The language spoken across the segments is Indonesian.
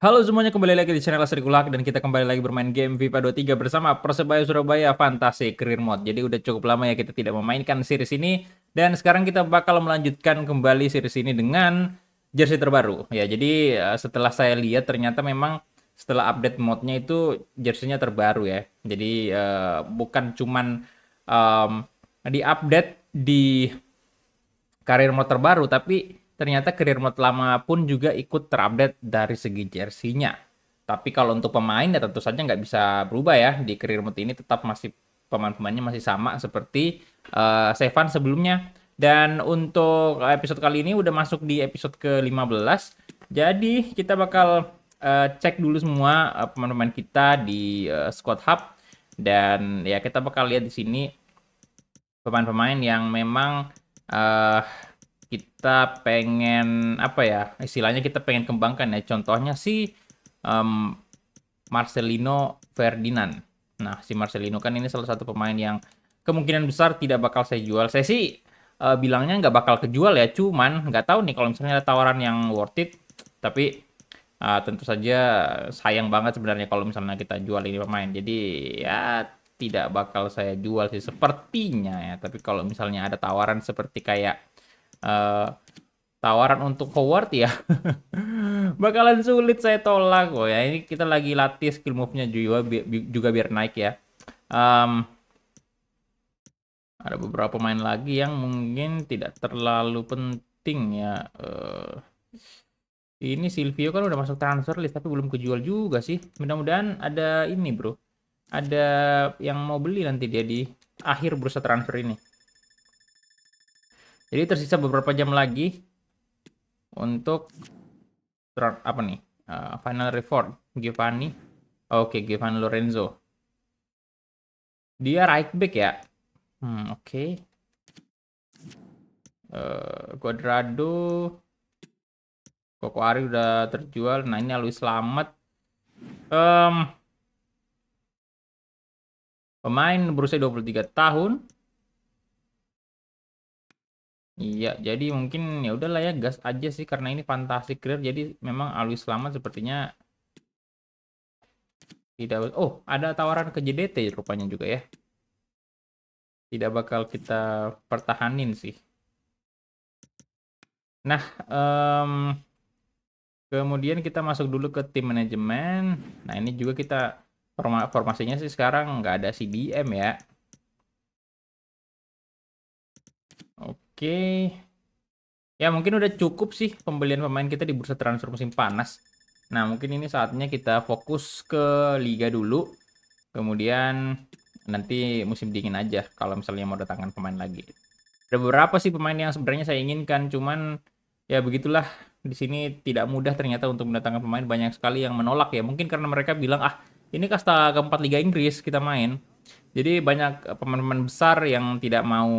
Halo semuanya, kembali lagi di channel Asri Kulak dan kita kembali lagi bermain game FIFA 23 bersama Persebaya Surabaya fantasy Career Mode. Jadi udah cukup lama ya kita tidak memainkan series ini dan sekarang kita bakal melanjutkan kembali series ini dengan jersey terbaru. Ya, jadi eh, setelah saya lihat ternyata memang setelah update modnya itu jersey-nya terbaru ya. Jadi uh, bukan cuman um, di update di karir mode terbaru tapi ternyata career mode lama pun juga ikut terupdate dari segi jersey-nya. Tapi kalau untuk pemain ya tentu saja nggak bisa berubah ya di career mode ini tetap masih pemain-pemainnya masih sama seperti uh, Sevan sebelumnya. Dan untuk episode kali ini udah masuk di episode ke-15. Jadi kita bakal uh, cek dulu semua pemain eh, pemain-pemain kita di uh, squad hub dan ya kita bakal lihat di sini pemain-pemain yang memang uh, kita pengen apa ya istilahnya kita pengen kembangkan ya contohnya si um, Marcelino Ferdinand nah si Marcelino kan ini salah satu pemain yang kemungkinan besar tidak bakal saya jual saya sih uh, bilangnya nggak bakal kejual ya cuman nggak tahu nih kalau misalnya ada tawaran yang worth it tapi uh, tentu saja sayang banget sebenarnya kalau misalnya kita jual ini pemain jadi ya tidak bakal saya jual sih sepertinya ya tapi kalau misalnya ada tawaran seperti kayak Eh, tawaran untuk Howard ya bakalan sulit saya tolak kok ya ini kita lagi latih skill move-nya juga bi juga biar naik ya um, ada beberapa pemain lagi yang mungkin tidak terlalu penting ya uh, ini Silvio kan udah masuk transfer list tapi belum kejual juga sih mudah-mudahan ada ini bro ada yang mau beli nanti dia di akhir bursa transfer ini jadi tersisa beberapa jam lagi untuk apa nih? Uh, final reward Giovanni. Oke, okay, Giovanni Lorenzo. Dia right back ya. Hmm, oke. Okay. Uh, eh, Quadrado Koko udah terjual. Nah, ini Luis selamat, Um, pemain berusia 23 tahun Iya, jadi mungkin ya udahlah ya gas aja sih karena ini fantasi clear jadi memang Alwi selamat sepertinya tidak oh ada tawaran ke JDT rupanya juga ya. Tidak bakal kita pertahanin sih. Nah, um, kemudian kita masuk dulu ke tim manajemen. Nah, ini juga kita form formasinya sih sekarang nggak ada CDM ya Oke. Ya mungkin udah cukup sih pembelian pemain kita di bursa transfer musim panas. Nah mungkin ini saatnya kita fokus ke liga dulu. Kemudian nanti musim dingin aja kalau misalnya mau datangkan pemain lagi. Ada beberapa sih pemain yang sebenarnya saya inginkan, cuman ya begitulah di sini tidak mudah ternyata untuk mendatangkan pemain banyak sekali yang menolak ya. Mungkin karena mereka bilang ah ini kasta keempat Liga Inggris kita main jadi banyak eh, pemain-pemain besar yang tidak mau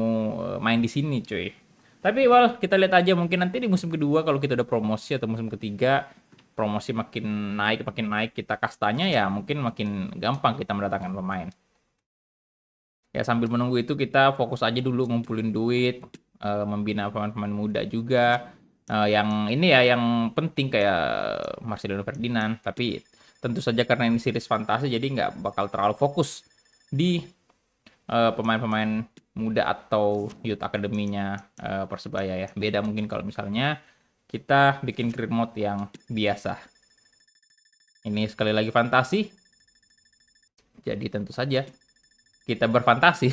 eh, main di sini, cuy. Tapi well, kita lihat aja mungkin nanti di musim kedua kalau kita udah promosi atau musim ketiga promosi makin naik makin naik kita kastanya ya mungkin makin gampang kita mendatangkan pemain. Ya sambil menunggu itu kita fokus aja dulu ngumpulin duit, uh, membina pemain-pemain muda juga. Uh, yang ini ya yang penting kayak Marcelino Ferdinand, tapi tentu saja karena ini series fantasi jadi nggak bakal terlalu fokus di eh, pemain-pemain uh, muda atau youth akademinya uh, eh, persebaya ya beda mungkin kalau misalnya kita bikin career mode yang biasa ini sekali lagi fantasi jadi tentu saja kita berfantasi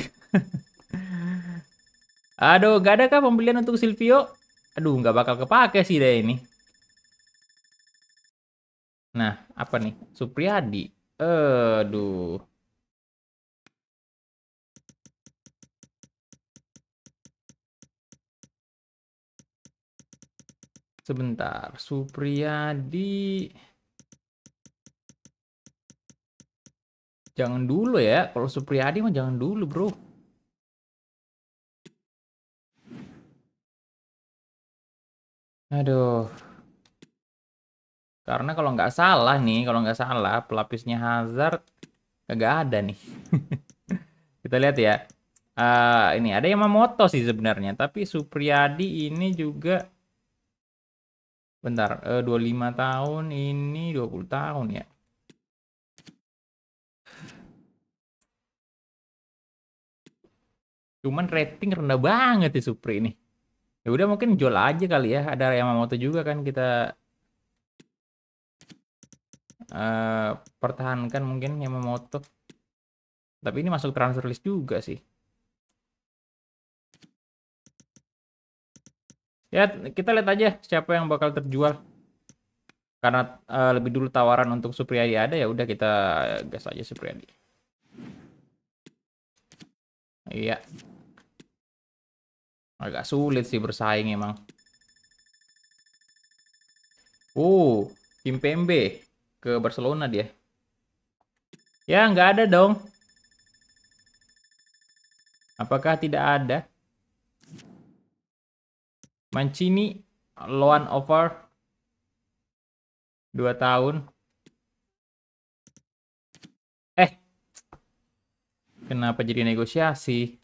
aduh gak ada kah pembelian untuk Silvio aduh nggak bakal kepake sih deh ini nah apa nih Supriyadi aduh Sebentar, Supriyadi. Jangan dulu ya, kalau Supriyadi mah jangan dulu bro. Aduh. Karena kalau nggak salah nih, kalau nggak salah pelapisnya Hazard nggak ada nih. Kita lihat ya. Uh, ini ada yang Moto sih sebenarnya, tapi Supriyadi ini juga Bentar, e, eh, 25 tahun ini 20 tahun ya. Cuman rating rendah banget ya Supri ini. Ya udah mungkin jual aja kali ya. Ada Yamamoto juga kan kita uh, pertahankan mungkin Yamamoto. Tapi ini masuk transfer list juga sih. ya kita lihat aja siapa yang bakal terjual karena uh, lebih dulu tawaran untuk Supriyadi ada ya udah kita gas aja Supriyadi iya agak sulit sih bersaing emang uh Kim Pembe ke Barcelona dia ya nggak ada dong apakah tidak ada Mancini loan over 2 tahun. Eh. Kenapa jadi negosiasi?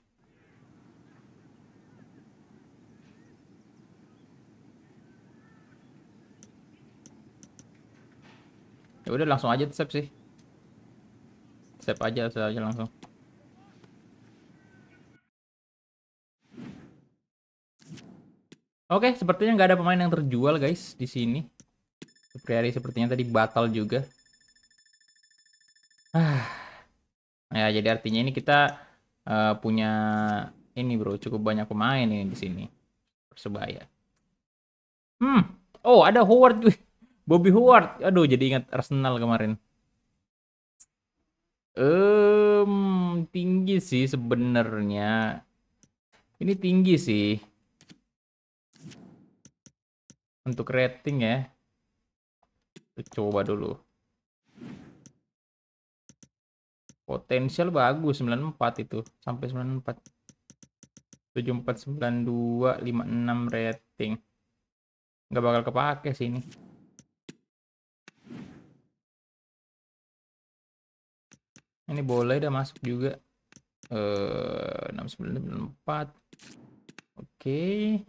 Ya udah langsung aja tetap sih. tetap aja, saja aja langsung. Oke, sepertinya nggak ada pemain yang terjual guys di sini. Supriyari sepertinya tadi batal juga. Ah. Ya, jadi artinya ini kita uh, punya ini bro, cukup banyak pemain ini di sini. Persebaya. Hmm. Oh, ada Howard. Bobby Howard. Aduh, jadi ingat Arsenal kemarin. Um, tinggi sih sebenarnya. Ini tinggi sih untuk rating ya kita coba dulu potensial bagus 94 itu sampai 94 92 56 rating nggak bakal kepake sih ini ini boleh udah masuk juga eh 6994 oke okay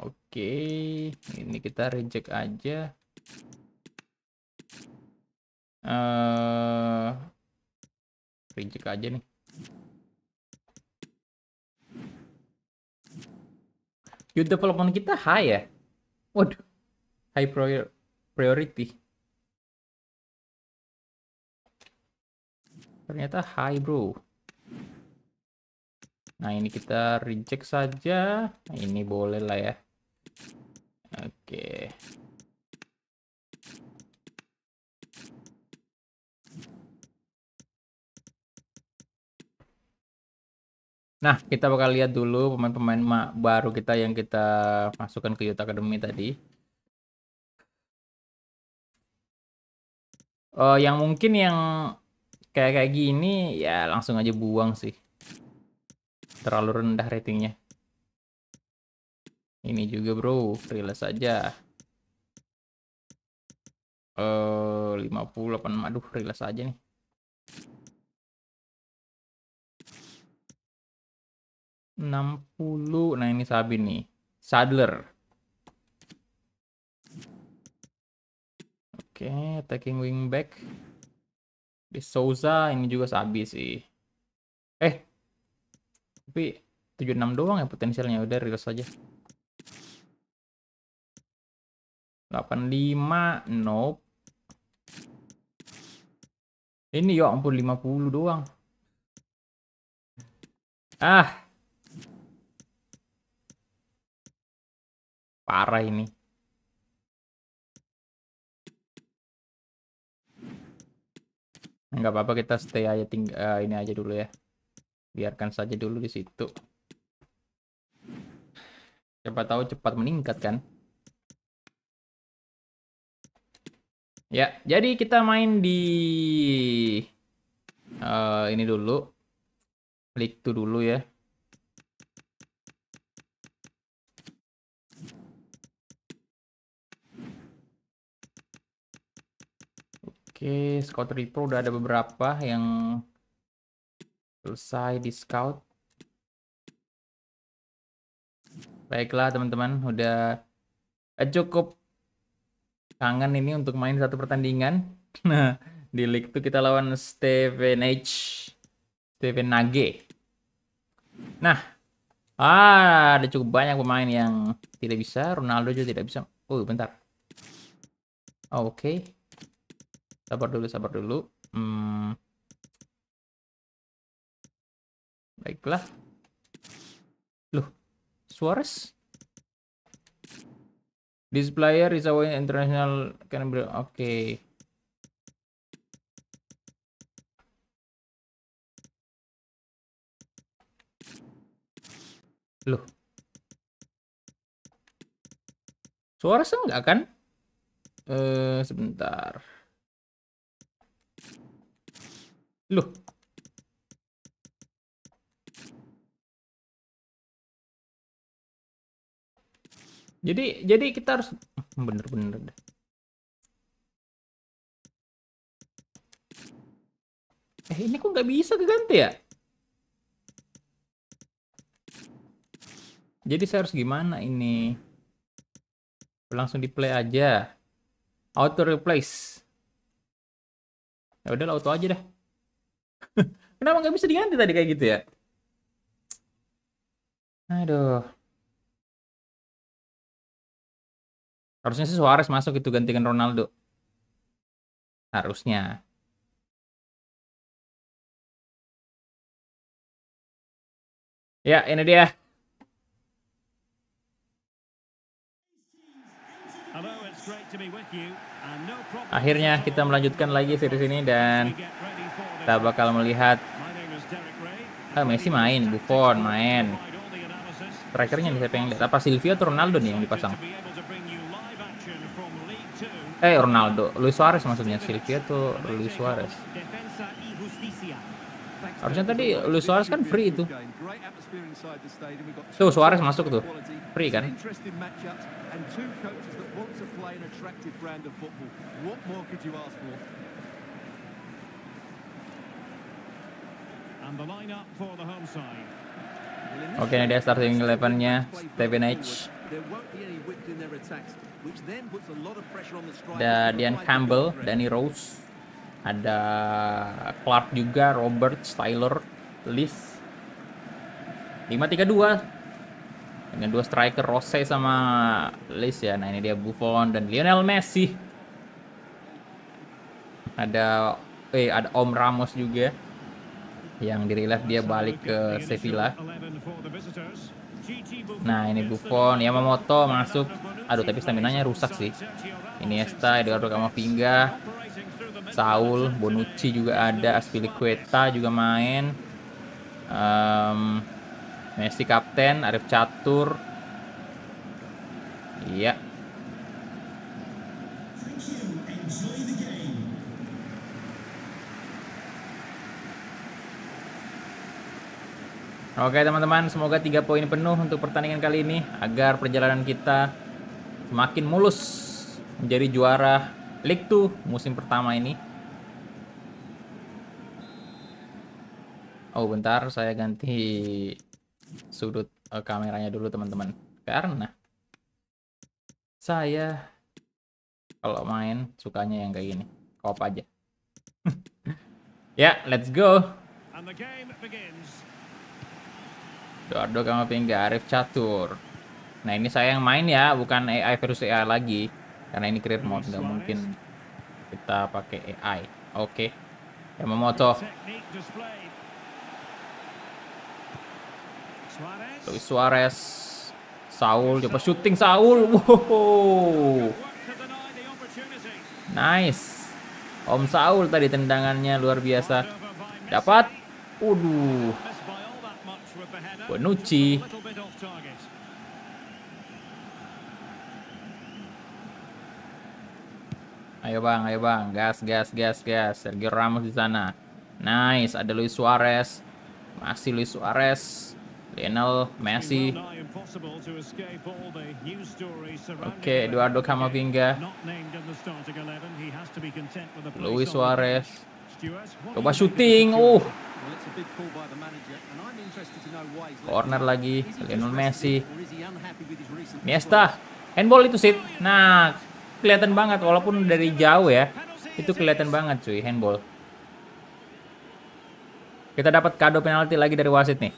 oke okay. ini kita reject aja uh, reject aja nih Youth development kita high ya? Waduh, high prior priority. Ternyata high bro. Nah, ini kita reject saja. Nah, ini boleh lah ya. Oke. Nah, kita bakal lihat dulu pemain-pemain baru kita yang kita masukkan ke yuta Academy tadi. Uh, yang mungkin yang kayak kayak gini ya langsung aja buang sih terlalu rendah ratingnya ini juga bro freelance saja. eh uh, 58 aduh freelance saja nih enam puluh nah ini Sabi nih Sadler oke okay, attacking back. De Souza ini juga Sabi sih eh tapi 76 doang ya potensialnya. Udah rilis aja. 85 nope. Ini ya ampun 50 doang. Ah. Parah ini. Nggak apa-apa kita stay aja tinggal uh, eh, ini aja dulu ya biarkan saja dulu di situ siapa tahu cepat meningkat kan ya jadi kita main di uh, ini dulu klik tuh dulu ya Oke, Scout Repro udah ada beberapa yang selesai di scout. baiklah teman-teman udah eh, cukup kangen ini untuk main satu pertandingan nah, di league itu kita lawan Steven H Steven Nage nah ah ada cukup banyak pemain yang tidak bisa Ronaldo juga tidak bisa oh bentar oke okay. sabar dulu sabar dulu hmm Baiklah. Loh, Suarez? This player is our international can Oke. Okay. Loh. Suarez enggak kan? Eh, uh, sebentar. Loh. Jadi jadi kita harus bener-bener hmm, deh. Eh ini kok nggak bisa ganti ya? Jadi saya harus gimana ini? Langsung di play aja. Auto replace. Ya udah auto aja deh. Kenapa nggak bisa diganti tadi kayak gitu ya? Aduh. Harusnya sih Suarez masuk itu gantikan Ronaldo. Harusnya. Ya, ini dia. Akhirnya kita melanjutkan lagi series ini dan kita bakal melihat ah, Messi main, Buffon main. Strikernya nih saya pengen lihat? Apa Silvio atau Ronaldo nih yang dipasang? eh Ronaldo Luis Suarez maksudnya Silvia tuh Luis Suarez harusnya tadi Luis Suarez kan free itu tuh Suarez masuk tuh free kan Oke, okay, dia starting 11 nya Stevenage. Ada Dian Campbell, Danny Rose, ada Clark juga, Robert, Tyler, Liz. 5-3-2 dengan dua striker Rose sama Liz ya. Nah ini dia Buffon dan Lionel Messi. Ada eh ada Om Ramos juga yang di relief dia balik ke Sevilla nah ini Buffon Yamamoto masuk aduh tapi stamina nya rusak sih Ini Esta, Eduardo Camavinga Saul Bonucci juga ada Aspilicueta juga main um, Messi kapten Arif Catur iya Oke teman-teman, semoga tiga poin penuh untuk pertandingan kali ini agar perjalanan kita semakin mulus menjadi juara League 2 musim pertama ini. Oh bentar, saya ganti sudut uh, kameranya dulu teman-teman. Karena saya kalau main sukanya yang kayak gini. Kop aja. ya, yeah, let's go. Doardo sama Pingga Arif catur. Nah ini saya yang main ya, bukan AI versus AI lagi. Karena ini create mode, nggak mungkin kita pakai AI. Oke. Okay. Yamamoto. Luis Suarez. Saul, coba shooting Saul. Wow. Nice. Om Saul tadi tendangannya luar biasa. Dapat. Waduh. Bonucci. Ayo bang, ayo bang, gas, gas, gas, gas. Sergio Ramos di sana. Nice, ada Luis Suarez. Masih Luis Suarez. Lionel Messi. Oke, okay, Eduardo Camavinga. Luis Suarez. Coba syuting. Uh, Corner lagi, Lionel Messi. Miesta, handball itu sih. Nah, kelihatan banget walaupun dari jauh ya. Itu kelihatan banget cuy handball. Kita dapat kado penalti lagi dari wasit nih.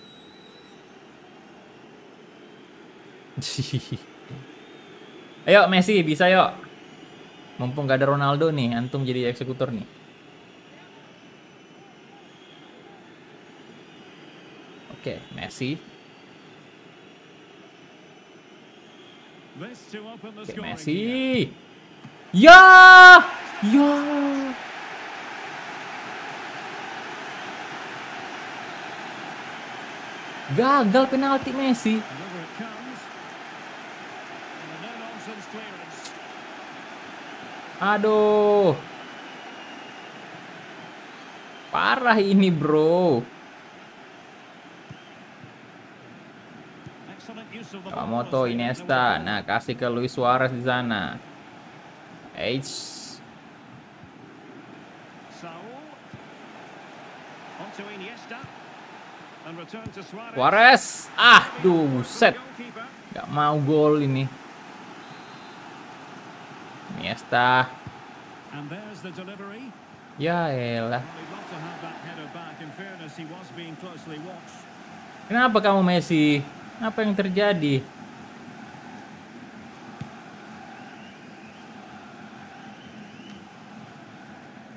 Ayo Messi bisa yuk. Mumpung gak ada Ronaldo nih, antum jadi eksekutor nih. Okay, Messi. Okay, Messi. Ya! Ya! Gagal penalti Messi. Aduh. Parah ini, bro. Kamoto, Iniesta. Nah, kasih ke Luis Suarez di sana. Eits. Suarez. Ah, duh, set. Gak mau gol ini. Iniesta. Ya elah. Kenapa kamu Messi? Apa yang terjadi?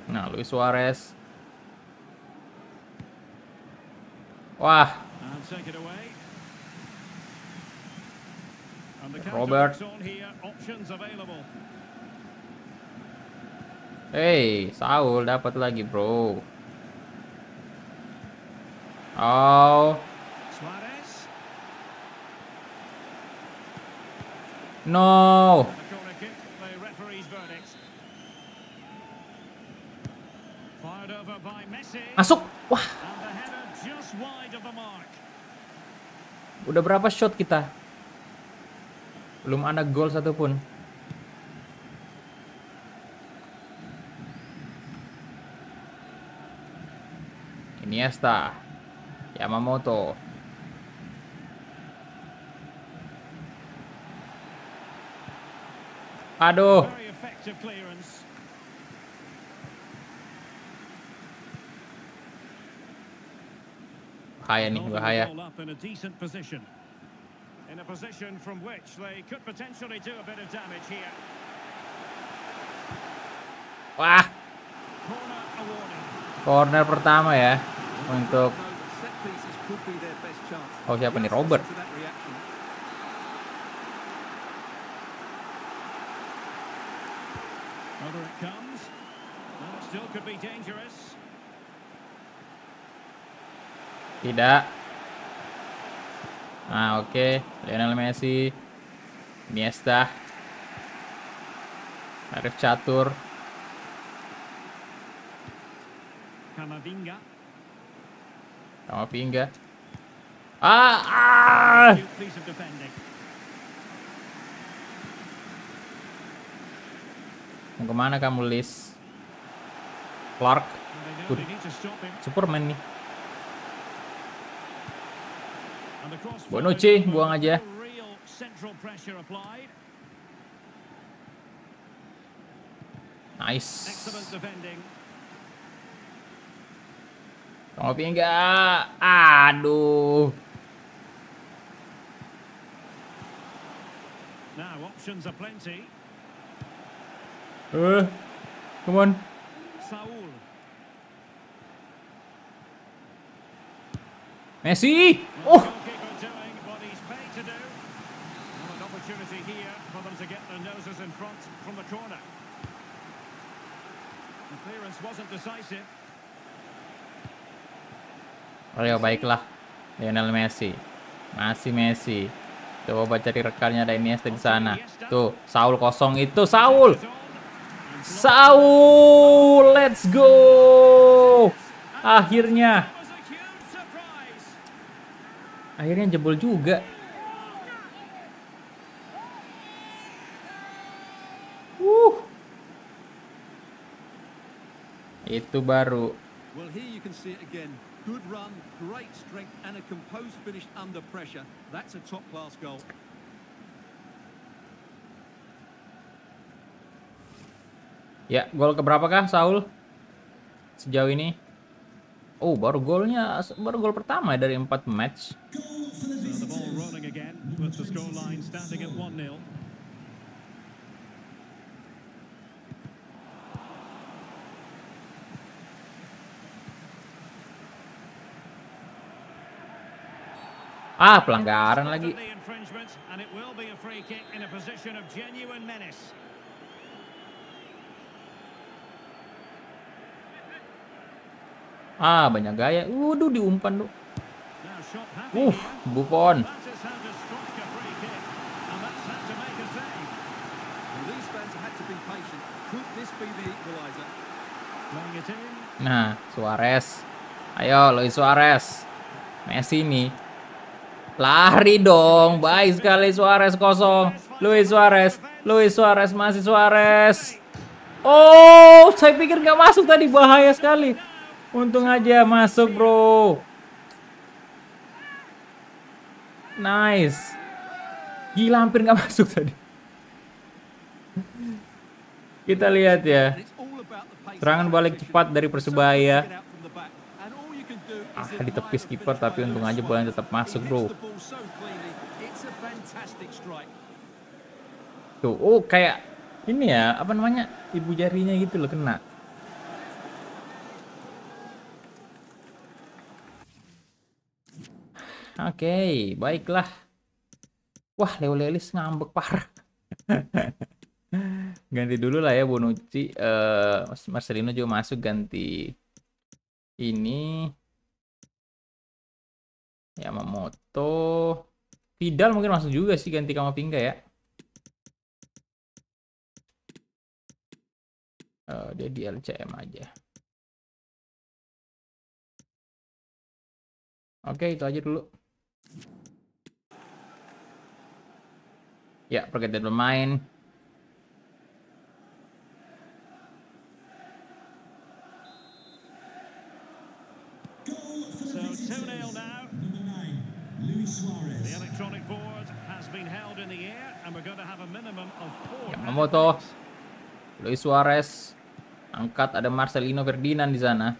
Nah, Luis Suarez. Wah. Robert. Hey, Saul dapat lagi, bro. Oh. No. Masuk. Wah. Udah berapa shot kita? Belum ada gol satupun. Iniesta. Yamamoto. Aduh. Bahaya nih, bahaya. In Wah. Corner pertama ya untuk Oh siapa nih Robert? Tidak. Nah, oke. Okay. Lionel Messi. Iniesta. Arif Catur. Kamavinga. Kamavinga. Ah! ah! Mau kemana kamu, Liz? Clark. Good. Superman nih. Bonucci buang aja. Nice. Topi enggak. Aduh. Now options eh, come on. Messi. Oh. opportunity here for them to get their noses in front from the corner. The clearance wasn't decisive. Oh baiklah Lionel Messi masih Messi coba cari rekannya ada Iniesta di sana tuh Saul kosong itu Saul Saul let's go akhirnya akhirnya jebol juga Itu baru. Well, here you can see Ya, gol kah Saul? Sejauh ini? Oh, baru golnya baru gol pertama ya dari 4 match. Ah, pelanggaran lagi. Ah, banyak gaya. Waduh, diumpan lu. Uh, Buffon. Nah, Suarez. Ayo, Luis Suarez. Messi nih. Lari dong. Baik sekali Suarez kosong. Luis Suarez. Luis Suarez masih Suarez. Oh, saya pikir nggak masuk tadi. Bahaya sekali. Untung aja masuk, bro. Nice. Gila, hampir nggak masuk tadi. Kita lihat ya. Serangan balik cepat dari Persebaya ah di tepi kiper tapi untung aja bolanya tetap masuk bro tuh oh kayak ini ya apa namanya ibu jarinya gitu loh kena Oke, okay, baiklah. Wah, Leo Lelis ngambek parah. ganti dulu lah ya Bonucci. Uh, Marcelino juga masuk ganti ini Ya Yamamoto. Vidal mungkin masuk juga sih ganti pinggir ya. Uh, dia di LCM aja. Oke, itu aja dulu. Ya, pergantian pemain. Yamamoto, Luis Suarez, angkat ada Marcelino Ferdinand di sana.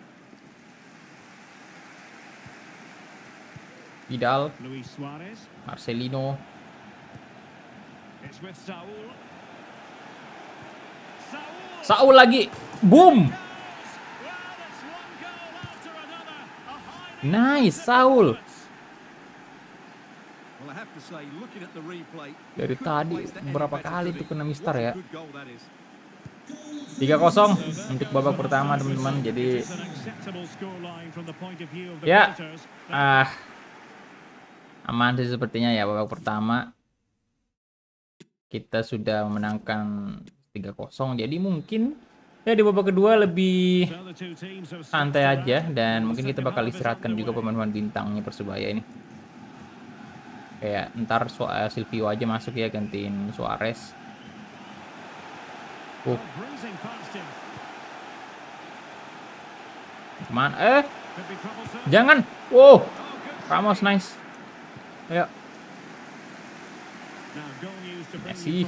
Vidal, Marcelino. Saul lagi, boom. Nice, Saul. Dari tadi berapa kali tuh kena mister ya? 3-0 untuk babak pertama teman-teman. Jadi ya ah aman sih sepertinya ya babak pertama. Kita sudah memenangkan 3-0. Jadi mungkin ya di babak kedua lebih santai aja dan mungkin kita bakal istirahatkan juga pemain-pemain bintangnya persebaya ini kayak ntar soal eh, Silvio aja masuk ya gantiin Suarez uh. cuman eh jangan wow Ramos nice ayo ya. Messi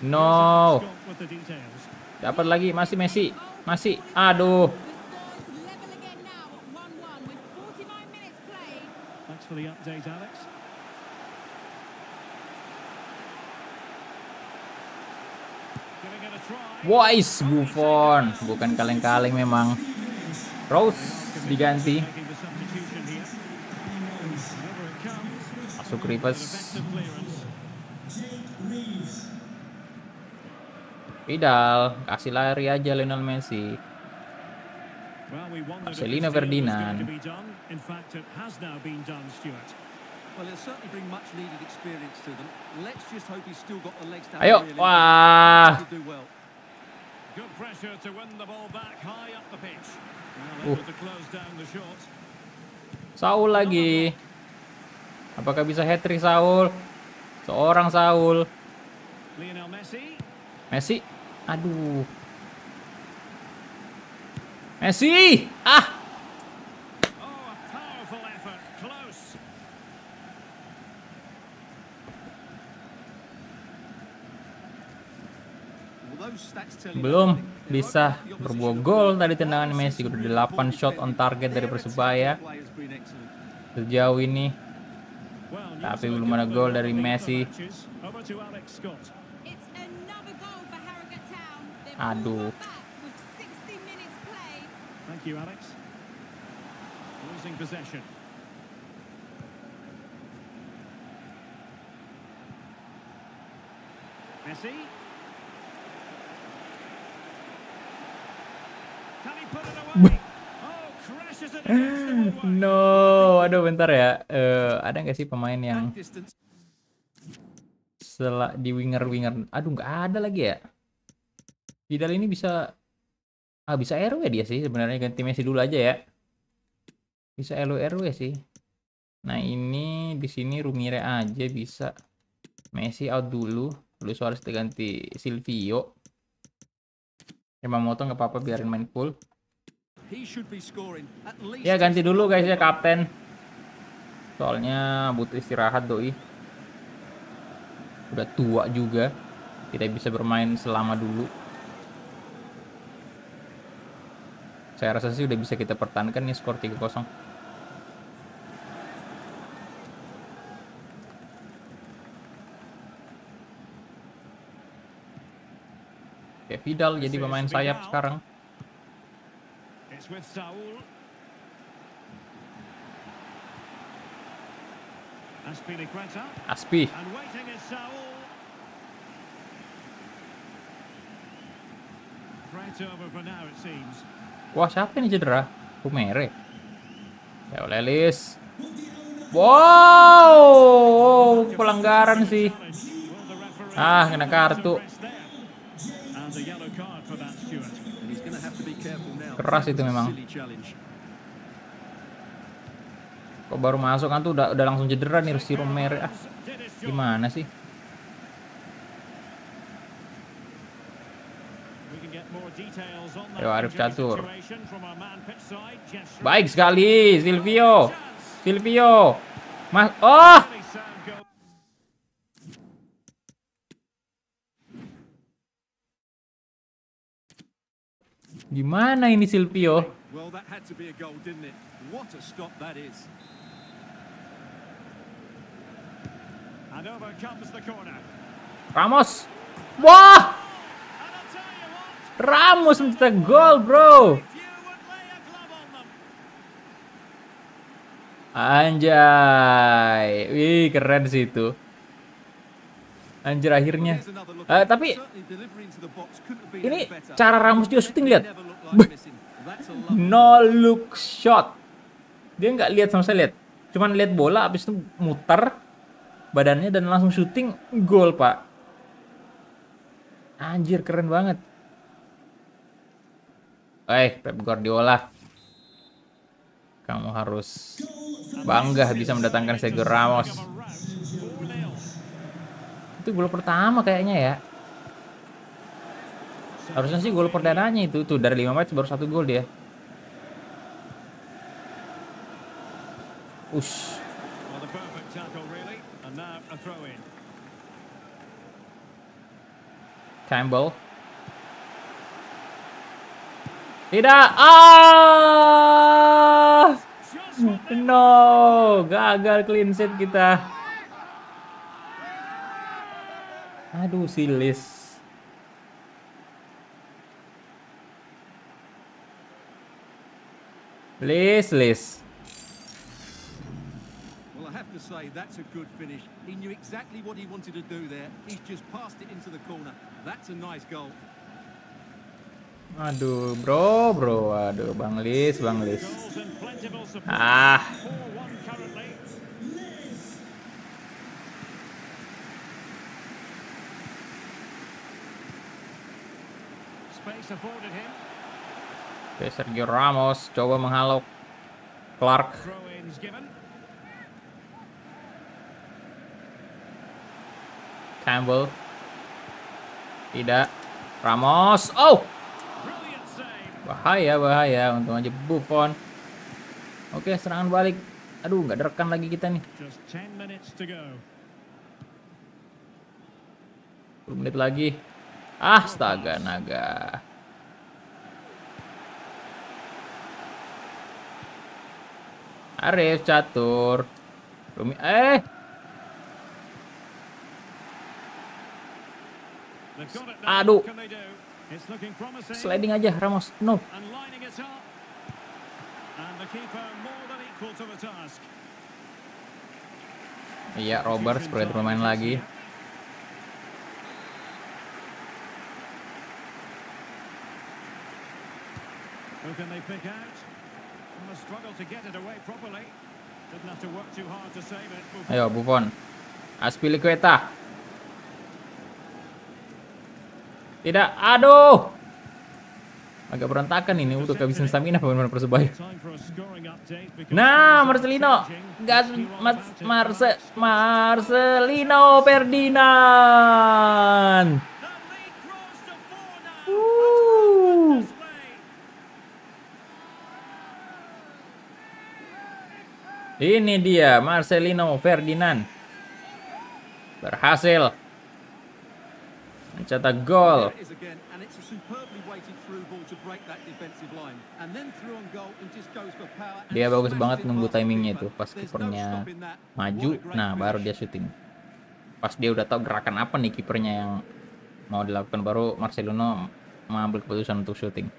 no dapat lagi masih Messi masih aduh for the update, Alex. Wise Buffon bukan kaleng-kaleng memang Rose diganti masuk Rivers Vidal kasih lari aja Lionel Messi Marcelino Ferdinand Ayo, wah. Good pressure to win the ball back high up the pitch. Uh. Saul lagi. Apakah bisa hat trick Saul? Seorang Saul. Lionel Messi. Messi. Aduh. Messi. Ah. belum bisa berbuah gol tadi tendangan Messi udah 8 shot on target dari Persebaya sejauh ini tapi belum ada gol dari Messi aduh Messi. no, aduh bentar ya. Uh, ada nggak sih pemain yang setelah di winger winger? Aduh nggak ada lagi ya. Vidal ini bisa ah bisa RW dia sih sebenarnya ganti Messi dulu aja ya. Bisa elo RW sih. Nah ini di sini Rumire aja bisa. Messi out dulu. Lalu Suarez ganti Silvio. Emang motor nggak apa-apa biarin main full. Ya ganti dulu guys ya kapten. Soalnya butuh istirahat doi. Udah tua juga. Tidak bisa bermain selama dulu. Saya rasa sih udah bisa kita pertahankan nih ya, skor 3-0. Oke, ya, Vidal jadi pemain sayap sekarang with Saul. Aspi. And Wah, siapa ini cedera? Kumere. Ya oleh Wow, pelanggaran sih. Ah, kena kartu. keras itu memang. Kok baru masuk kan tuh udah, udah langsung cedera nih si Romero. Ah, gimana sih? Ayo Arif catur. Baik sekali Silvio. Silvio. Mas oh Gimana ini Silvio? Ramos. Wah! Ramos mencetak gol, Bro. Anjay. Wih, keren sih itu. Anjir akhirnya. Uh, tapi ini cara Ramos juga syuting lihat. no look shot. Dia nggak lihat sama saya lihat. Cuman lihat bola habis itu muter badannya dan langsung syuting gol, Pak. Anjir keren banget. Eh, Pep Guardiola. Kamu harus bangga bisa mendatangkan Sergio Ramos. Itu gol pertama kayaknya ya. Harusnya sih gol perdananya itu tuh dari 5 match baru satu gol dia. Ush. Campbell. Tidak. Ah. No, gagal clean sheet kita. aduh si Well, I have to say that's a good finish. He knew exactly what he wanted to do there. He's just passed it into the corner. That's a nice goal. Aduh, bro, bro. Aduh, Bang Lis, Bang Ah. Oke, Sergio Ramos coba menghalau Clark. Campbell. Tidak. Ramos. Oh! Bahaya, bahaya. Untung aja Buffon. Oke, serangan balik. Aduh, nggak direkan lagi kita nih. 10 menit lagi. Astaga, naga. Arif catur. Rumi eh Aduh. Sliding aja Ramos. No. Iya, Robert sebagai bermain lagi. Who can they pick out? Ayo Buffon. Aspilicueta. Tidak. Aduh. Agak berantakan ini untuk kehabisan stamina pemain Persebaya. Nah, Marcelino. Gas Mas Marce Marcelino Ferdinand. Ini dia Marcelino Ferdinand. Berhasil mencetak gol. Dia bagus banget nunggu timingnya itu pas kipernya maju, nah baru dia syuting. Pas dia udah tahu gerakan apa nih kipernya yang mau dilakukan baru Marcelino mengambil keputusan untuk syuting.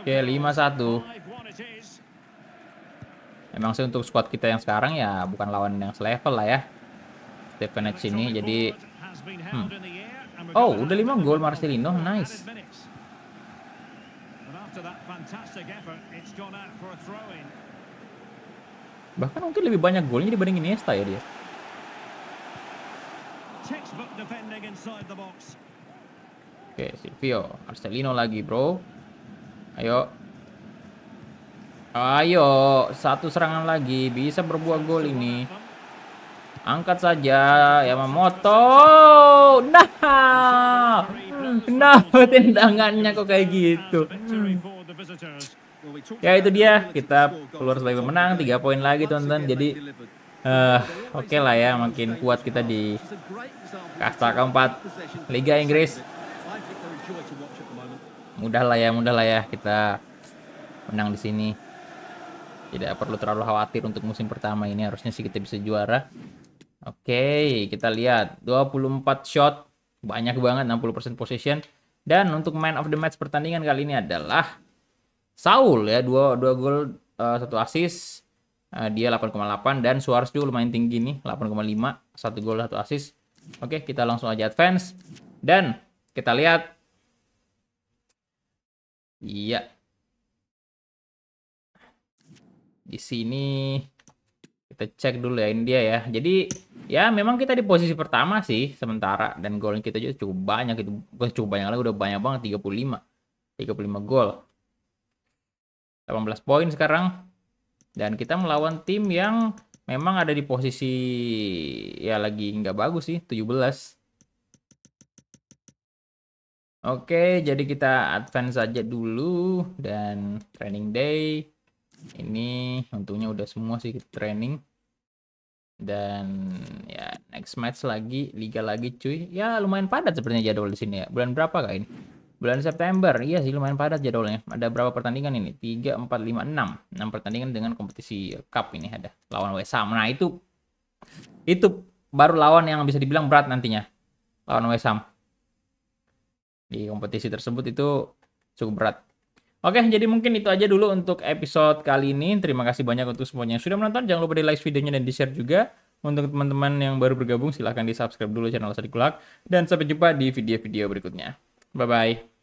Oke, 5-1. Emang sih untuk squad kita yang sekarang ya bukan lawan yang selevel lah ya. Stepanec ini jadi hmm. Oh, udah 5 gol Marcelino. Nice. Bahkan mungkin lebih banyak golnya dibanding Iniesta ya dia. Oke, okay, Silvio. Marcelino lagi, bro. Ayo. Ayo, satu serangan lagi bisa berbuah gol ini. Angkat saja Yamamoto. Ya, nah. Nah, tendangannya kok kayak gitu. Ya itu dia, kita keluar sebagai pemenang, tiga poin lagi teman-teman. Jadi uh, oke okay lah ya, makin kuat kita di kasta keempat Liga Inggris mudah lah ya mudah lah ya kita menang di sini tidak perlu terlalu khawatir untuk musim pertama ini harusnya sih kita bisa juara oke kita lihat 24 shot banyak banget 60% position. dan untuk man of the match pertandingan kali ini adalah Saul ya dua dua gol uh, satu assist uh, dia 8,8 dan Suarez juga lumayan tinggi nih 8,5 satu gol satu assist oke kita langsung aja advance dan kita lihat Iya. Di sini kita cek dulu ya India ya. Jadi ya memang kita di posisi pertama sih sementara dan gol kita juga cukup banyak itu bukan cukup banyak lagi udah banyak banget 35. 35 gol. 18 poin sekarang dan kita melawan tim yang memang ada di posisi ya lagi nggak bagus sih 17 Oke, jadi kita advance saja dulu dan training day. Ini untungnya udah semua sih training. Dan ya next match lagi, liga lagi cuy. Ya lumayan padat sepertinya jadwal di sini ya. Bulan berapa kak ini? Bulan September. Iya sih lumayan padat jadwalnya. Ada berapa pertandingan ini? Tiga, empat, lima, enam, enam pertandingan dengan kompetisi cup ini ada. Lawan West Ham. Nah, itu itu baru lawan yang bisa dibilang berat nantinya. Lawan West Ham di kompetisi tersebut itu cukup berat. Oke, jadi mungkin itu aja dulu untuk episode kali ini. Terima kasih banyak untuk semuanya yang sudah menonton. Jangan lupa di like videonya dan di-share juga. Untuk teman-teman yang baru bergabung, silahkan di-subscribe dulu channel Sadikulak. Dan sampai jumpa di video-video berikutnya. Bye-bye.